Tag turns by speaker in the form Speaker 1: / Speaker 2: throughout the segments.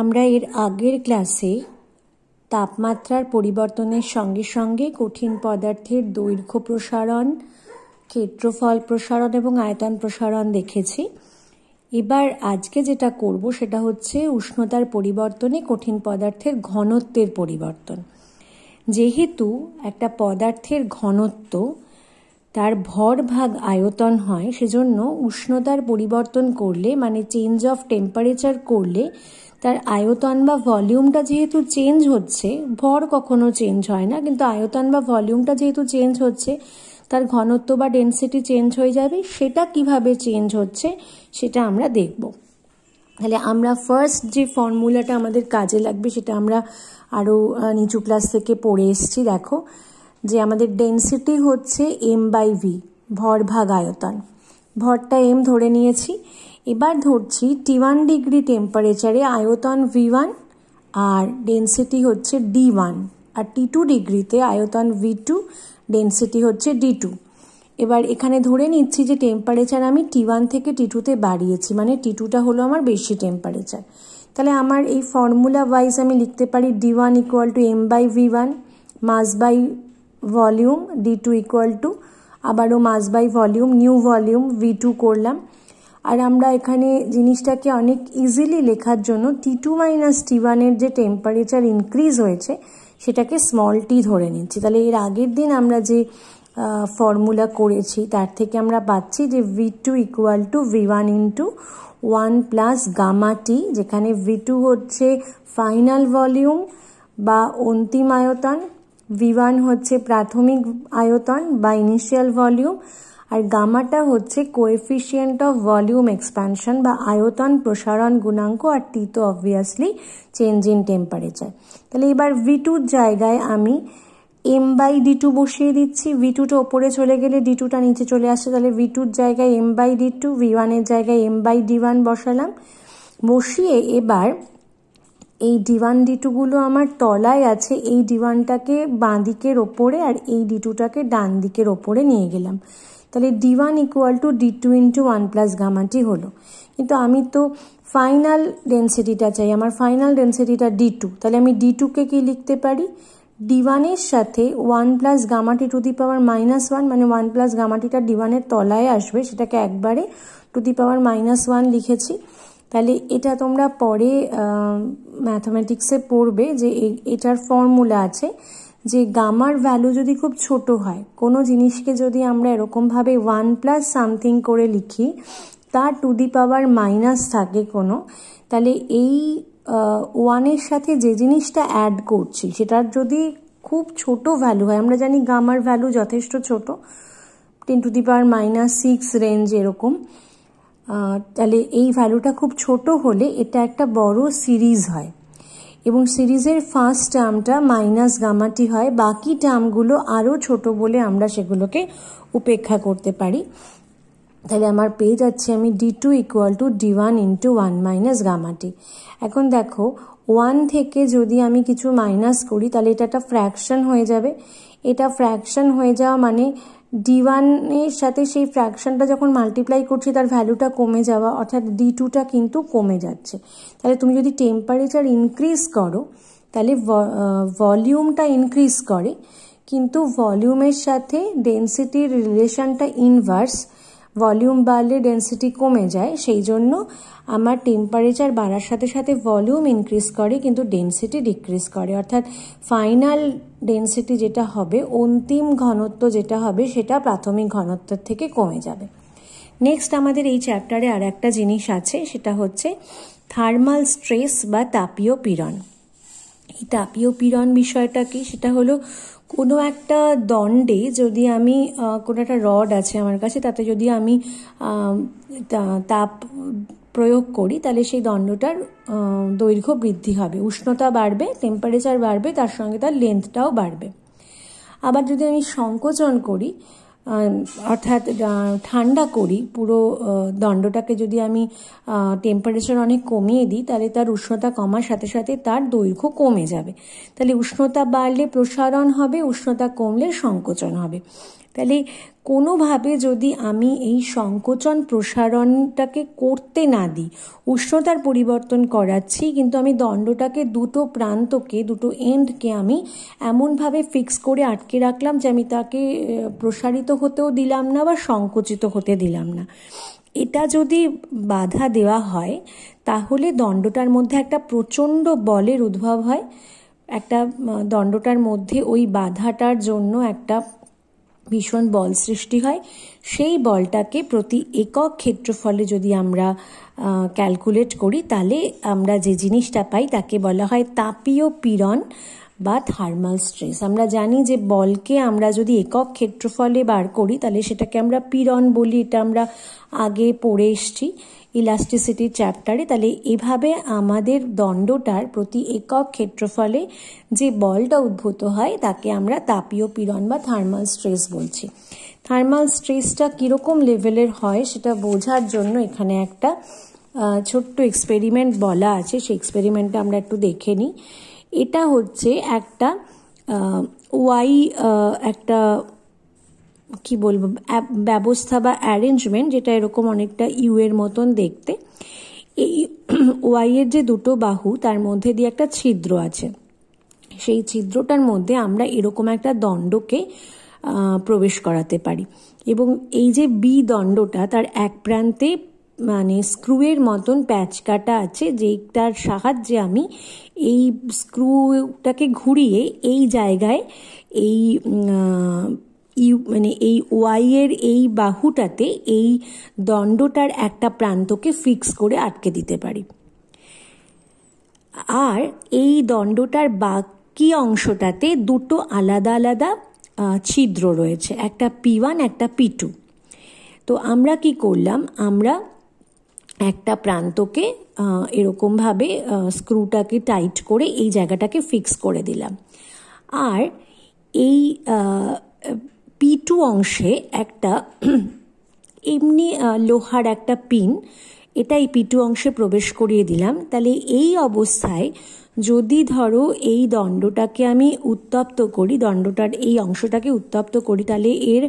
Speaker 1: আমরা এর আগের ক্লাসে তাপমাত্রার পরিবর্তনের সঙ্গে সঙ্গে কঠিন পদার্থের দৈর্ঘ্য প্রসারণ ক্ষেত্রফল প্রসারণ এবং আয়তন প্রসারণ দেখেছি এবার আজকে যেটা করব সেটা হচ্ছে উষ্ণতার পরিবর্তনে কঠিন পদার্থের ঘনত্বের পরিবর্তন যেহেতু একটা পদার্থের ঘনত্ব তার ভর ভাগ আয়তন হয় সেজন্য উষ্ণতার পরিবর্তন করলে মানে চেঞ্জ অফ টেম্পারেচার করলে তার আয়তন বা ভলিউমটা যেহেতু চেঞ্জ হচ্ছে ভর কখনো চেঞ্জ হয় না কিন্তু আয়তন বা ভলিউমটা যেহেতু চেঞ্জ হচ্ছে তার ঘনত্ব বা ডেন্সিটি চেঞ্জ হয়ে যাবে সেটা কিভাবে চেঞ্জ হচ্ছে সেটা আমরা দেখব তাহলে আমরা ফার্স্ট যে ফর্মুলাটা আমাদের কাজে লাগবে সেটা আমরা আরও নিচু ক্লাস থেকে পড়ে এসছি দেখো যে আমাদের ডেন্সিটি হচ্ছে এম বাই ভি ভরভাগ আয়তন ভরটা এম ধরে নিয়েছি এবার ধরছি টি ওয়ান ডিগ্রি টেম্পারেচারে আয়তন ভি ওয়ান আর ডেন্সিটি হচ্ছে ডি ওয়ান আর টি টু ডিগ্রিতে আয়তন ভি টু ডেন্সিটি হচ্ছে ডি টু এবার এখানে ধরে নিচ্ছি যে টেম্পারেচার আমি টি ওয়ান থেকে টি টুতে বাড়িয়েছি মানে টি টুটা হলো আমার বেশি টেম্পারেচার তাহলে আমার এই ফর্মুলা ওয়াইজ আমি লিখতে পারি D one equal to M by V one mass by volume D two equal to আবারও mass by volume new volume V two করলাম আর আমরা এখানে জিনিসটাকে অনেক ইজিলি লেখার জন্য টি টু মাইনাস টি ওয়ানের যে টেম্পারেচার ইনক্রিজ হয়েছে সেটাকে স্মল টি ধরে নিচ্ছি তাহলে এর আগের দিন আমরা যে ফর্মুলা করেছি তার থেকে আমরা পাচ্ছি যে V two equal to V one into one plus gamma T যেখানে ভি টু হচ্ছে ফাইনাল ভলিউম বা অন্তিম আয়তন ভি ওয়ান হচ্ছে প্রাথমিক আয়তন বা ইনিশিয়াল ভলিউম আর গামাটা হচ্ছে কোয়েফিসিয়েন্ট অফ ভলিউম এক্সপ্যানশন বা আয়তন প্রসারণ গুণাঙ্ক আর টি তো অবভিয়াসলি চেঞ্জ ইন টেম্পারেচার তাহলে এবার ভি টুর জায়গায় আমি এম বাই ডি টু বসিয়ে দিচ্ছি ভি টুটা ওপরে চলে গেলে ডি টুটা নিচে চলে আসছে তাহলে ভি টুর জায়গায় M by D two V ওয়ানের জায়গায় এম বাই ডি ওয়ান বসালাম বসিয়ে এবার এই ডিওয়ান ডিটুগুলো আমার তলায় আছে এই ডিওয়ানটাকে বাঁ দিকের ওপরে আর এই ডিটুটাকে ডান দিকের ওপরে নিয়ে গেলাম তাহলে D one equal to D two into one plus গামাটি হলো কিন্তু আমি তো ফাইনাল ডেন্সিটিটা চাই আমার ফাইনাল ডেন্সিটিটা ডি টু তাহলে আমি ডি টুকে কি লিখতে পারি ডি ওয়ানের সাথে ওয়ান প্লাস গামাটি to the power minus one মানে ওয়ান প্লাস গামাটিটা ডি ওয়ানের তলায় আসবে সেটাকে একবারে to the power minus one লিখেছি তাহলে এটা তোমরা পরে ম্যাথামেটিক্সে পড়বে যে এটার ফর্মুলা আছে যে গামার ভ্যালু যদি খুব ছোট হয় কোনো জিনিসকে যদি আমরা এরকমভাবে ওয়ান প্লাস সামথিং করে লিখি তা টু দি পাওয়ার মাইনাস থাকে কোনো তাহলে এই ওয়ানের সাথে যে জিনিসটা অ্যাড করছি সেটার যদি খুব ছোট ভ্যালু হয় আমরা জানি গামার ভ্যালু যথেষ্ট ছোট ten to the power minus six range এরকম তাহলে এই ভ্যালুটা খুব ছোট হলে এটা একটা বড় সিরিজ হয় এবং সিরিজের ফার্স্ট টার্মটা মাইনাস গামাটি হয় বাকি টার্মগুলো আরও ছোট বলে আমরা সেগুলোকে উপেক্ষা করতে পারি তাহলে আমার পেয়ে যাচ্ছে আমি D two equal to D one into one minus গামাটি এখন দেখো ওয়ান থেকে যদি আমি কিছু মাইনাস করি তাহলে এটা একটা ফ্র্যাকশন হয়ে যাবে এটা ফ্র্যাকশন হয়ে যাওয়া মানে ডি ওয়ানের সাথে সেই ফ্র্যাকশনটা যখন মাল্টিপ্লাই করছি তার ভ্যালুটা কমে যাওয়া অর্থাৎ ডি টুটা কিন্তু কমে যাচ্ছে তাহলে তুমি যদি টেম্পারেচার ইনক্রিজ করো তাহলে ভলিউমটা ইনক্রিজ করে কিন্তু ভলিউমের সাথে ডেন্সিটির রিলেশনটা ইনভার্স ভলিউম বাড়লে ডেন্সিটি কমে যায় সেই জন্য আমার টেম্পারেচার বাড়ার সাথে সাথে ভলিউম ইনক্রিজ করে কিন্তু ডেন্সিটি ডিক্রিজ করে অর্থাৎ ফাইনাল ডেন্সিটি যেটা হবে অন্তিম ঘনত্ব যেটা হবে সেটা প্রাথমিক ঘনত্বের থেকে কমে যাবে নেক্সট আমাদের এই চ্যাপ্টারে আর একটা জিনিস আছে সেটা হচ্ছে থার্মাল স্ট্রেস বা তাপীয় পীড়ন এই তাপীয় পীড়ন বিষয়টা কি সেটা হলো কোনো একটা দণ্ডে যদি আমি কোনো একটা রড আছে আমার কাছে তাতে যদি আমি তাপ প্রয়োগ করি তাহলে সেই দণ্ডটার দৈর্ঘ্য বৃদ্ধি হবে উষ্ণতা বাড়বে টেম্পারেচার বাড়বে তার সঙ্গে তার লেন্থটাও বাড়বে আবার যদি আমি সংকোচন করি অর্থাৎ ঠান্ডা করি পুরো দণ্ডটাকে যদি আমি টেম্পারেচার অনেক কমিয়ে দিই তাহলে তার উষ্ণতা কমার সাথে সাথে তার দৈর্ঘ্য কমে যাবে তাহলে উষ্ণতা বাড়লে প্রসারণ হবে উষ্ণতা কমলে সংকোচন হবে তাহলে কোনোভাবে যদি আমি এই সংকোচন প্রসারণটাকে করতে না দিই উষ্ণতার পরিবর্তন করাচ্ছি কিন্তু আমি দণ্ডটাকে দুটো প্রান্তকে দুটো এন্ডকে আমি এমনভাবে ফিক্স করে আটকে রাখলাম যে আমি তাকে প্রসারিত হতেও দিলাম না বা সংকুচিত হতে দিলাম না এটা যদি বাধা দেওয়া হয় তাহলে দণ্ডটার মধ্যে একটা প্রচণ্ড বলের উদ্ভব হয় একটা দণ্ডটার মধ্যে ওই বাধাটার জন্য একটা ভীষণ বল সৃষ্টি হয় সেই বলটাকে প্রতি একক ক্ষেত্রফলে যদি আমরা ক্যালকুলেট করি তাহলে আমরা যে জিনিসটা পাই তাকে বলা হয় তাপীয় পীড়ন বা থার্মাল স্ট্রেস আমরা জানি যে বলকে আমরা যদি একক ক্ষেত্রফলে বার করি তাহলে সেটাকে আমরা পীড়ন বলি এটা আমরা আগে পড়ে এসছি ইলাস্টিসিটি চ্যাপ্টারে তাহলে এভাবে আমাদের দণ্ডটার প্রতি একক ক্ষেত্রফলে যে বলটা উদ্ভূত হয় তাকে আমরা তাপীয় পীড়ন বা থার্মাল স্ট্রেস বলছি থার্মাল স্ট্রেসটা কীরকম লেভেলের হয় সেটা বোঝার জন্য এখানে একটা ছোট্ট এক্সপেরিমেন্ট বলা আছে সেই এক্সপেরিমেন্টটা আমরা একটু দেখে নিই এটা হচ্ছে একটা ওয়াই একটা কি বলবো ব্যবস্থা বা অ্যারেঞ্জমেন্ট যেটা এরকম অনেকটা ইউ এর মতন দেখতে এই ওয়াইয়ের যে দুটো বাহু তার মধ্যে দিয়ে একটা ছিদ্র আছে সেই ছিদ্রটার মধ্যে আমরা এরকম একটা দণ্ডকে প্রবেশ করাতে পারি এবং এই যে বি দণ্ডটা তার এক প্রান্তে মানে স্ক্রুয়ের মতন প্যাচ কাটা আছে যেটার সাহায্যে আমি এই স্ক্রুটাকে ঘুরিয়ে এই জায়গায় এই ইউ মানে এই ওয়াইয়ের এই বাহুটাতে এই দণ্ডটার একটা প্রান্তকে ফিক্স করে আটকে দিতে পারি আর এই দণ্ডটার বাকি অংশটাতে দুটো আলাদা আলাদা ছিদ্র রয়েছে একটা পি ওয়ান একটা পি টু তো আমরা কি করলাম আমরা একটা প্রান্তকে এরকমভাবে স্ক্রুটাকে টাইট করে এই জায়গাটাকে ফিক্স করে দিলাম আর এই পি টু অংশে একটা এমনি লোহার একটা পিন এটা এই পিটু অংশে প্রবেশ করিয়ে দিলাম তাহলে এই অবস্থায় যদি ধরো এই দণ্ডটাকে আমি উত্তপ্ত করি দণ্ডটার এই অংশটাকে উত্তপ্ত করি তাহলে এর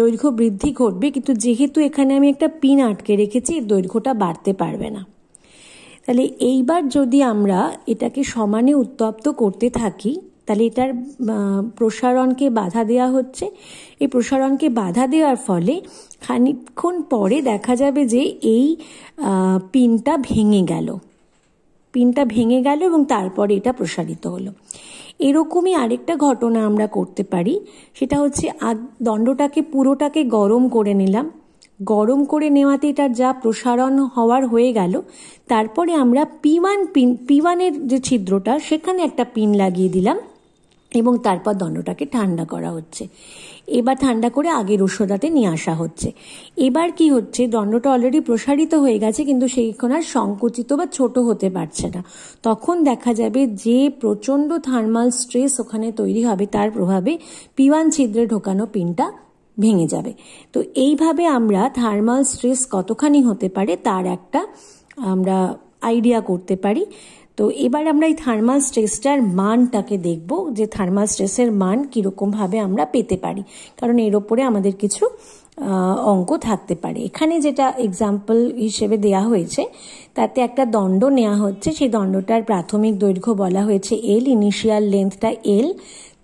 Speaker 1: দৈর্ঘ্য বৃদ্ধি ঘটবে কিন্তু যেহেতু এখানে আমি একটা পিন আটকে রেখেছি এর দৈর্ঘ্যটা বাড়তে পারবে না তাহলে এইবার যদি আমরা এটাকে সমানে উত্তপ্ত করতে থাকি তাহলে এটার প্রসারণকে বাধা দেওয়া হচ্ছে এই প্রসারণকে বাধা দেওয়ার ফলে খানিক্ষণ পরে দেখা যাবে যে এই পিনটা ভেঙে গেল পিনটা ভেঙে গেল এবং তারপরে এটা প্রসারিত হলো এরকমই আরেকটা ঘটনা আমরা করতে পারি সেটা হচ্ছে আগ দণ্ডটাকে পুরোটাকে গরম করে নিলাম গরম করে নেওয়াতে এটার যা প্রসারণ হওয়ার হয়ে গেল তারপরে আমরা পিওয়ান পিন পিওয়ানের যে ছিদ্রটা সেখানে একটা পিন লাগিয়ে দিলাম এবং তারপর দণ্ডটাকে ঠান্ডা করা হচ্ছে এবার ঠান্ডা করে আগের রসদাতে নিয়ে আসা হচ্ছে এবার কি হচ্ছে দণ্ডটা অলরেডি প্রসারিত হয়ে গেছে কিন্তু সেইক্ষণ আর সংকুচিত বা ছোট হতে পারছে না তখন দেখা যাবে যে প্রচণ্ড থার্মাল স্ট্রেস ওখানে তৈরি হবে তার প্রভাবে পিওয়ান ছিদ্রে ঢোকানো পিনটা ভেঙে যাবে তো এইভাবে আমরা থার্মাল স্ট্রেস কতখানি হতে পারে তার একটা আমরা আইডিয়া করতে পারি তো এবার আমরা এই থার্মাল স্ট্রেসটার মানটাকে দেখব যে থার্মাল স্ট্রেসের মান কীরকমভাবে আমরা পেতে পারি কারণ এর ওপরে আমাদের কিছু অঙ্ক থাকতে পারে এখানে যেটা এক্সাম্পল হিসেবে দেয়া হয়েছে তাতে একটা দণ্ড নেওয়া হচ্ছে সেই দণ্ডটার প্রাথমিক দৈর্ঘ্য বলা হয়েছে এল ইনিশিয়াল লেন্থটা এল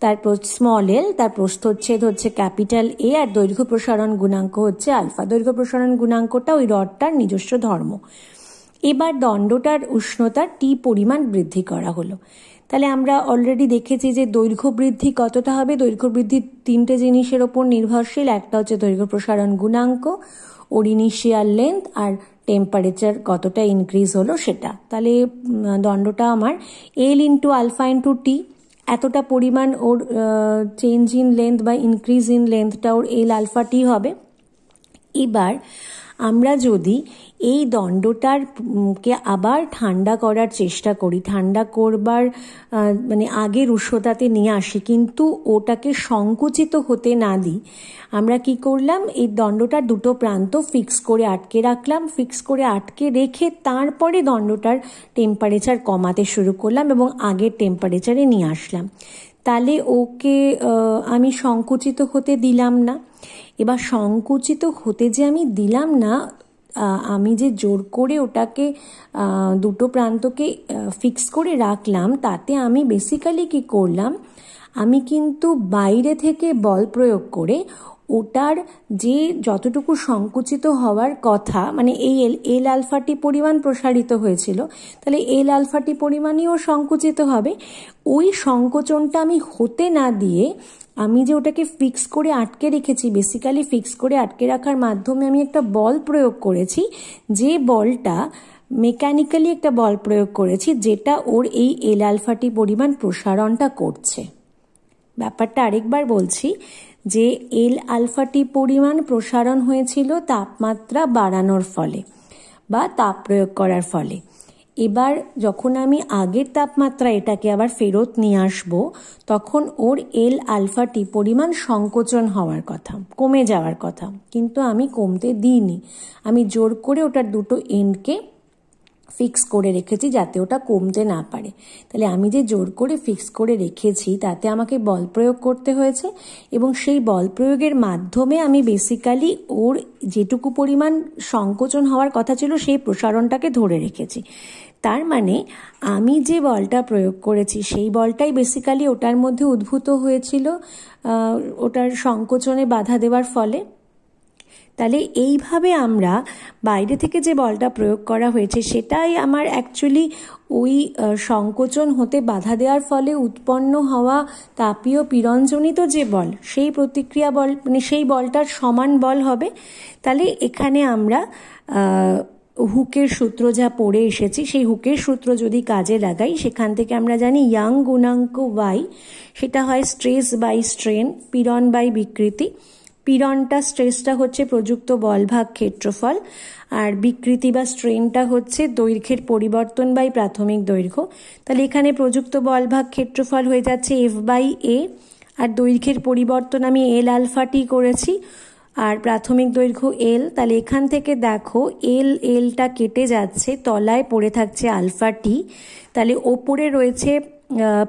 Speaker 1: তার স্মল এল তার প্রস্থচ্ছেদ হচ্ছে ক্যাপিটাল এ আর দৈর্ঘ্য প্রসারণ গুণাঙ্ক হচ্ছে আলফা দৈর্ঘ্য প্রসারণ গুণাঙ্কটা ওই রডটার নিজস্ব ধর্ম এবার দণ্ডটার উষ্ণতা টি পরিমাণ বৃদ্ধি করা হলো তাহলে আমরা অলরেডি দেখেছি যে দৈর্ঘ্য বৃদ্ধি কতটা হবে দৈর্ঘ্য বৃদ্ধি তিনটে জিনিসের ওপর নির্ভরশীল একটা হচ্ছে দৈর্ঘ্য প্রসারণ গুণাঙ্ক ওরিনিশিয়াল লেন্থ আর টেম্পারেচার কতটা ইনক্রিজ হলো সেটা তাহলে দণ্ডটা আমার L into alpha into T এতটা পরিমাণ ওর চেঞ্জ ইন লেন্থ বা ইনক্রিজ ইন লেন্থটা ওর এল আলফা টি হবে এবার আমরা যদি এই দণ্ডটার কে আবার ঠান্ডা করার চেষ্টা করি ঠান্ডা করবার মানে আগের উষ্ণতাতে নিয়ে আসি কিন্তু ওটাকে সংকুচিত হতে না দিই আমরা কি করলাম এই দণ্ডটার দুটো প্রান্ত ফিক্স করে আটকে রাখলাম ফিক্স করে আটকে রেখে তারপরে দণ্ডটার টেম্পারেচার কমাতে শুরু করলাম এবং আগের টেম্পারেচারে নিয়ে আসলাম তাহলে ওকে আমি সংকুচিত হতে দিলাম না এবার সংকুচিত হতে যে আমি দিলাম না আমি যে জোর করে ওটাকে দুটো প্রান্তকে ফিক্স করে রাখলাম তাতে আমি বেসিক্যালি কি করলাম আমি কিন্তু বাইরে থেকে বল প্রয়োগ করে ওটার যে যতটুকু সংকুচিত হওয়ার কথা মানে এই এল এল আলফাটি পরিমাণ প্রসারিত হয়েছিল তাহলে এল আলফাটি পরিমাণেও সংকুচিত হবে ওই সংকোচনটা আমি হতে না দিয়ে আমি যে ওটাকে ফিক্স করে আটকে রেখেছি বেসিক্যালি ফিক্স করে আটকে রাখার মাধ্যমে আমি একটা বল প্রয়োগ করেছি যে বলটা মেকানিক্যালি একটা বল প্রয়োগ করেছি যেটা ওর এই এল আলফাটি পরিমাণ প্রসারণটা করছে ব্যাপারটা আরেকবার বলছি যে এল আলফাটি পরিমাণ প্রসারণ হয়েছিল তাপমাত্রা বাড়ানোর ফলে বা তাপ প্রয়োগ করার ফলে এবার যখন আমি আগের তাপমাত্রা এটাকে আবার ফেরত নিয়ে আসব তখন ওর এল আলফাটি পরিমাণ সংকোচন হওয়ার কথা কমে যাওয়ার কথা কিন্তু আমি কমতে দিইনি আমি জোর করে ওটার দুটো এন্ডকে ফিক্স করে রেখেছি যাতে ওটা কমতে না পারে তাহলে আমি যে জোর করে ফিক্স করে রেখেছি তাতে আমাকে বল প্রয়োগ করতে হয়েছে এবং সেই বল প্রয়োগের মাধ্যমে আমি বেসিক্যালি ওর যেটুকু পরিমাণ সংকোচন হওয়ার কথা ছিল সেই প্রসারণটাকে ধরে রেখেছি তার মানে আমি যে বলটা প্রয়োগ করেছি সেই বলটাই বেসিক্যালি ওটার মধ্যে উদ্ভূত হয়েছিল ওটার সংকোচনে বাধা দেওয়ার ফলে তাহলে এইভাবে আমরা বাইরে থেকে যে বলটা প্রয়োগ করা হয়েছে সেটাই আমার অ্যাকচুয়ালি ওই সংকোচন হতে বাধা দেওয়ার ফলে উৎপন্ন হওয়া তাপীয় পীড়নজনিত যে বল সেই প্রতিক্রিয়া বল মানে সেই বলটার সমান বল হবে তাহলে এখানে আমরা হুকের সূত্র যা পড়ে এসেছি সেই হুকের সূত্র যদি কাজে লাগাই সেখান থেকে আমরা জানি ইয়াং গুণাঙ্ক ওয়াই সেটা হয় স্ট্রেস বাই স্ট্রেন পীড়ন বাই বিকৃতি পীড়নটা স্ট্রেসটা হচ্ছে প্রযুক্ত বলভাগ ক্ষেত্রফল আর বিকৃতি বা স্ট্রেনটা হচ্ছে দৈর্ঘ্যের পরিবর্তন বাই প্রাথমিক দৈর্ঘ্য তাহলে এখানে প্রযুক্ত বলভাগ ক্ষেত্রফল হয়ে যাচ্ছে এফ বাই এ আর দৈর্ঘ্যের পরিবর্তন আমি এল আলফাটি করেছি আর প্রাথমিক দৈর্ঘ্য এল তাহলে এখান থেকে দেখো এল এলটা কেটে যাচ্ছে তলায় পড়ে থাকছে আলফা টি তাহলে ওপরে রয়েছে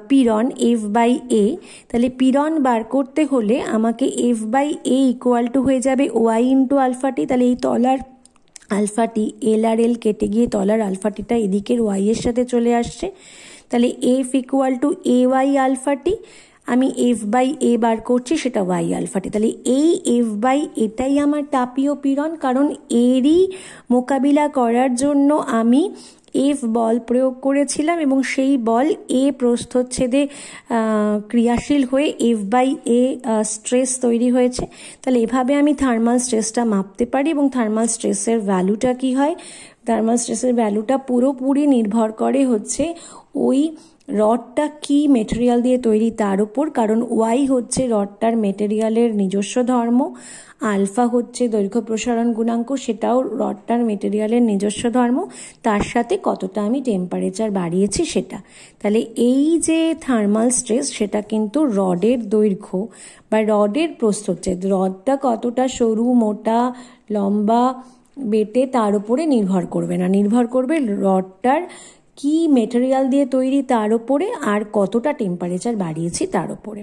Speaker 1: পিরন এফ বাই এ তাহলে পিরন বার করতে হলে আমাকে F by A equal to হয়ে যাবে ওয়াই ইন্টু আলফাটি তাহলে এই তলার আলফাটি এল আর এল কেটে গিয়ে তলার আলফাটিটা এদিকের ওয়াইয়ের সাথে চলে আসছে তাহলে F equal to A Y আলফাটি আমি এফ বাই এ বার করছি সেটা ওয়াই আলফাটি তাহলে এই এফ বাই এটাই আমার তাপীয় পীড়ন কারণ এরই মোকাবিলা করার জন্য আমি এফ বল প্রয়োগ করেছিলাম এবং সেই বল এ প্রস্থচ্ছেদে ক্রিয়াশীল হয়ে এফ বাই এ স্ট্রেস তৈরি হয়েছে তাহলে এভাবে আমি থার্মাল স্ট্রেসটা মাপতে পারি এবং থার্মাল স্ট্রেসের ভ্যালুটা কি হয় থার্মাল স্ট্রেসের ভ্যালুটা পুরোপুরি নির্ভর করে হচ্ছে ওই রডটা কি মেটেরিয়াল দিয়ে তৈরি তার উপর কারণ ওয়াই হচ্ছে রডটার মেটেরিয়ালের নিজস্ব ধর্ম আলফা হচ্ছে দৈর্ঘ্য প্রসারণ গুণাঙ্ক সেটাও রডটার মেটেরিয়ালের নিজস্ব ধর্ম তার সাথে কতটা আমি টেম্পারেচার বাড়িয়েছি সেটা তাহলে এই যে থার্মাল স্ট্রেস সেটা কিন্তু রডের দৈর্ঘ্য বা রডের প্রস্থচ্ছেদ রডটা কতটা সরু মোটা লম্বা বেটে তার উপরে নির্ভর করবে না নির্ভর করবে রডটার কি মেটেরিয়াল দিয়ে তৈরি তার ওপরে আর কতটা টেম্পারেচার বাড়িয়েছি তার ওপরে